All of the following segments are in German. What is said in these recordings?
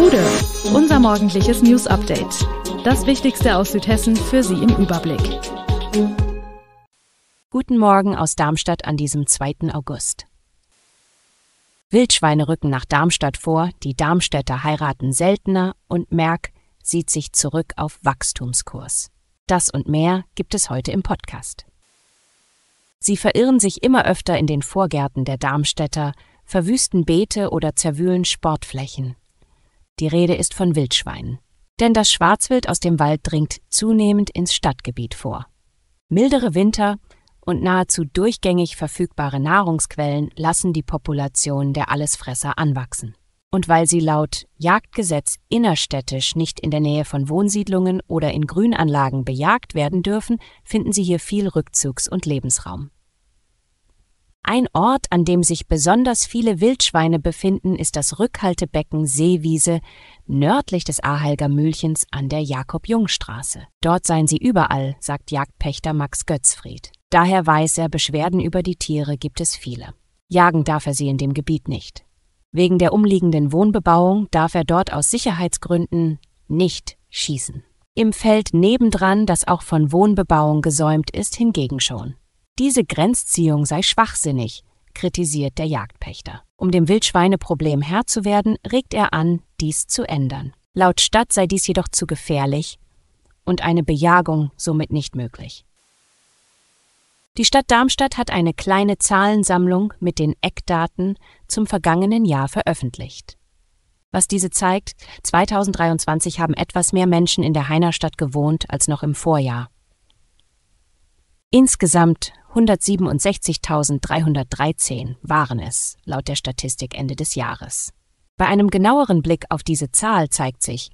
Hude, unser morgendliches News Update. Das Wichtigste aus Südhessen für Sie im Überblick. Guten Morgen aus Darmstadt an diesem 2. August. Wildschweine rücken nach Darmstadt vor, die Darmstädter heiraten seltener und Merck sieht sich zurück auf Wachstumskurs. Das und mehr gibt es heute im Podcast. Sie verirren sich immer öfter in den Vorgärten der Darmstädter, verwüsten Beete oder zerwühlen Sportflächen. Die Rede ist von Wildschweinen. Denn das Schwarzwild aus dem Wald dringt zunehmend ins Stadtgebiet vor. Mildere Winter und nahezu durchgängig verfügbare Nahrungsquellen lassen die Population der Allesfresser anwachsen. Und weil sie laut Jagdgesetz innerstädtisch nicht in der Nähe von Wohnsiedlungen oder in Grünanlagen bejagt werden dürfen, finden sie hier viel Rückzugs- und Lebensraum. Ein Ort, an dem sich besonders viele Wildschweine befinden, ist das Rückhaltebecken Seewiese nördlich des Ahelger Mühlchens an der Jakob-Jung-Straße. Dort seien sie überall, sagt Jagdpächter Max Götzfried. Daher weiß er, Beschwerden über die Tiere gibt es viele. Jagen darf er sie in dem Gebiet nicht. Wegen der umliegenden Wohnbebauung darf er dort aus Sicherheitsgründen nicht schießen. Im Feld nebendran, das auch von Wohnbebauung gesäumt ist, hingegen schon. Diese Grenzziehung sei schwachsinnig, kritisiert der Jagdpächter. Um dem Wildschweineproblem Herr zu werden, regt er an, dies zu ändern. Laut Stadt sei dies jedoch zu gefährlich und eine Bejagung somit nicht möglich. Die Stadt Darmstadt hat eine kleine Zahlensammlung mit den Eckdaten zum vergangenen Jahr veröffentlicht. Was diese zeigt, 2023 haben etwas mehr Menschen in der Heinerstadt gewohnt als noch im Vorjahr. Insgesamt 167.313 waren es, laut der Statistik Ende des Jahres. Bei einem genaueren Blick auf diese Zahl zeigt sich,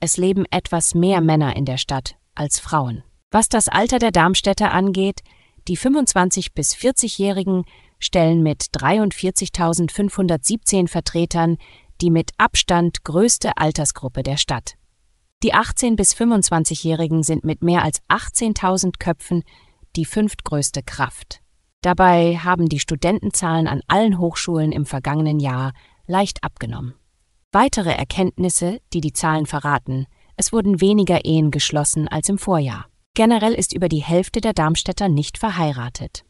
es leben etwas mehr Männer in der Stadt als Frauen. Was das Alter der Darmstädter angeht, die 25 bis 40-Jährigen stellen mit 43.517 Vertretern die mit Abstand größte Altersgruppe der Stadt. Die 18 bis 25-Jährigen sind mit mehr als 18.000 Köpfen die fünftgrößte Kraft. Dabei haben die Studentenzahlen an allen Hochschulen im vergangenen Jahr leicht abgenommen. Weitere Erkenntnisse, die die Zahlen verraten, es wurden weniger Ehen geschlossen als im Vorjahr. Generell ist über die Hälfte der Darmstädter nicht verheiratet.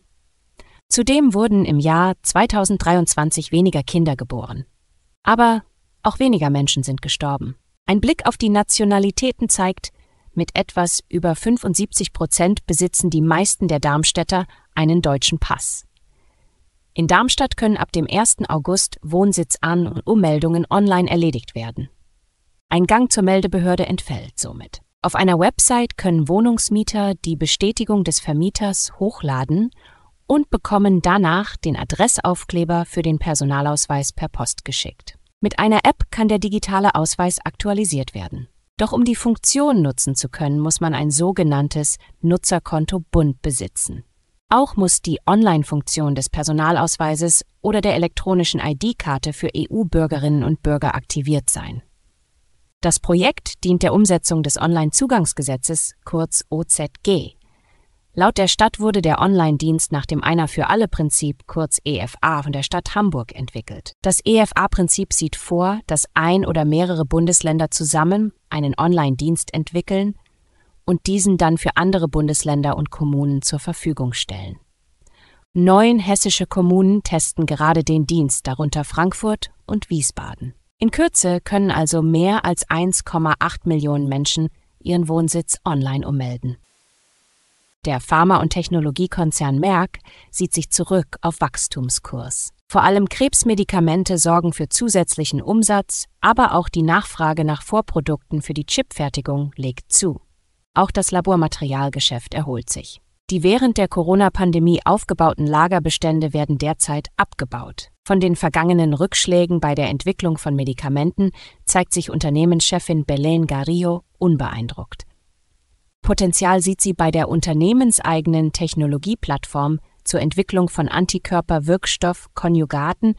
Zudem wurden im Jahr 2023 weniger Kinder geboren. Aber auch weniger Menschen sind gestorben. Ein Blick auf die Nationalitäten zeigt, mit etwas über 75 Prozent besitzen die meisten der Darmstädter einen deutschen Pass. In Darmstadt können ab dem 1. August Wohnsitzan- und Ummeldungen online erledigt werden. Ein Gang zur Meldebehörde entfällt somit. Auf einer Website können Wohnungsmieter die Bestätigung des Vermieters hochladen und bekommen danach den Adressaufkleber für den Personalausweis per Post geschickt. Mit einer App kann der digitale Ausweis aktualisiert werden. Doch um die Funktion nutzen zu können, muss man ein sogenanntes Nutzerkonto Bund besitzen. Auch muss die Online-Funktion des Personalausweises oder der elektronischen ID-Karte für EU-Bürgerinnen und Bürger aktiviert sein. Das Projekt dient der Umsetzung des Onlinezugangsgesetzes kurz OZG. Laut der Stadt wurde der Online-Dienst nach dem Einer für alle Prinzip, kurz EFA, von der Stadt Hamburg entwickelt. Das EFA-Prinzip sieht vor, dass ein oder mehrere Bundesländer zusammen einen Online-Dienst entwickeln und diesen dann für andere Bundesländer und Kommunen zur Verfügung stellen. Neun hessische Kommunen testen gerade den Dienst, darunter Frankfurt und Wiesbaden. In Kürze können also mehr als 1,8 Millionen Menschen ihren Wohnsitz online ummelden. Der Pharma- und Technologiekonzern Merck sieht sich zurück auf Wachstumskurs. Vor allem Krebsmedikamente sorgen für zusätzlichen Umsatz, aber auch die Nachfrage nach Vorprodukten für die Chipfertigung legt zu. Auch das Labormaterialgeschäft erholt sich. Die während der Corona-Pandemie aufgebauten Lagerbestände werden derzeit abgebaut. Von den vergangenen Rückschlägen bei der Entwicklung von Medikamenten zeigt sich Unternehmenschefin Belen Garillo unbeeindruckt. Potenzial sieht sie bei der unternehmenseigenen Technologieplattform zur Entwicklung von Antikörper-Wirkstoff-Konjugaten,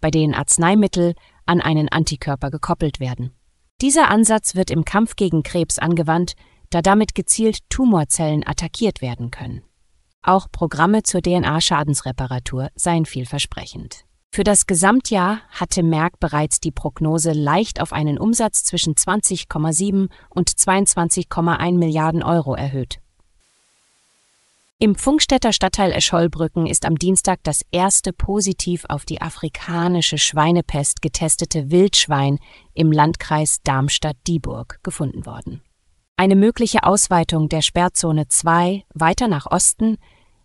bei denen Arzneimittel an einen Antikörper gekoppelt werden. Dieser Ansatz wird im Kampf gegen Krebs angewandt, da damit gezielt Tumorzellen attackiert werden können. Auch Programme zur DNA-Schadensreparatur seien vielversprechend. Für das Gesamtjahr hatte Merck bereits die Prognose leicht auf einen Umsatz zwischen 20,7 und 22,1 Milliarden Euro erhöht. Im Funkstädter Stadtteil Escholbrücken ist am Dienstag das erste positiv auf die afrikanische Schweinepest getestete Wildschwein im Landkreis Darmstadt-Dieburg gefunden worden. Eine mögliche Ausweitung der Sperrzone 2 weiter nach Osten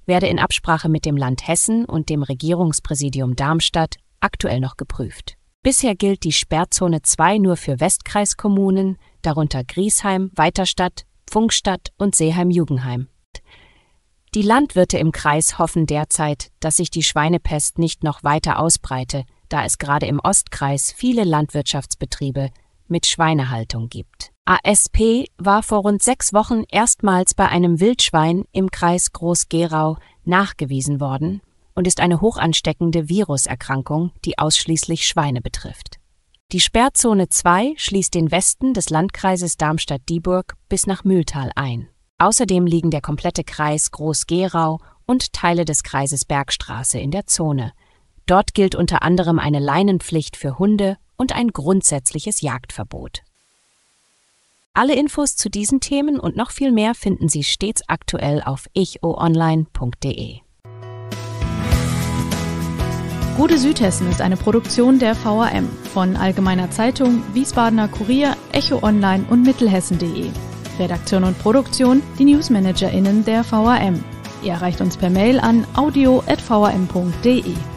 werde in Absprache mit dem Land Hessen und dem Regierungspräsidium Darmstadt aktuell noch geprüft. Bisher gilt die Sperrzone 2 nur für Westkreiskommunen, darunter Griesheim, Weiterstadt, Funkstadt und Seeheim-Jugenheim. Die Landwirte im Kreis hoffen derzeit, dass sich die Schweinepest nicht noch weiter ausbreite, da es gerade im Ostkreis viele Landwirtschaftsbetriebe mit Schweinehaltung gibt. ASP war vor rund sechs Wochen erstmals bei einem Wildschwein im Kreis Groß-Gerau nachgewiesen worden und ist eine hochansteckende Viruserkrankung, die ausschließlich Schweine betrifft. Die Sperrzone 2 schließt den Westen des Landkreises Darmstadt-Dieburg bis nach Mühltal ein. Außerdem liegen der komplette Kreis Groß-Gerau und Teile des Kreises Bergstraße in der Zone, Dort gilt unter anderem eine Leinenpflicht für Hunde und ein grundsätzliches Jagdverbot. Alle Infos zu diesen Themen und noch viel mehr finden Sie stets aktuell auf ichoonline.de. Gute Südhessen ist eine Produktion der VAM von Allgemeiner Zeitung, Wiesbadener Kurier, Echo Online und Mittelhessen.de. Redaktion und Produktion, die NewsmanagerInnen der VAM. Ihr erreicht uns per Mail an audio.vam.de.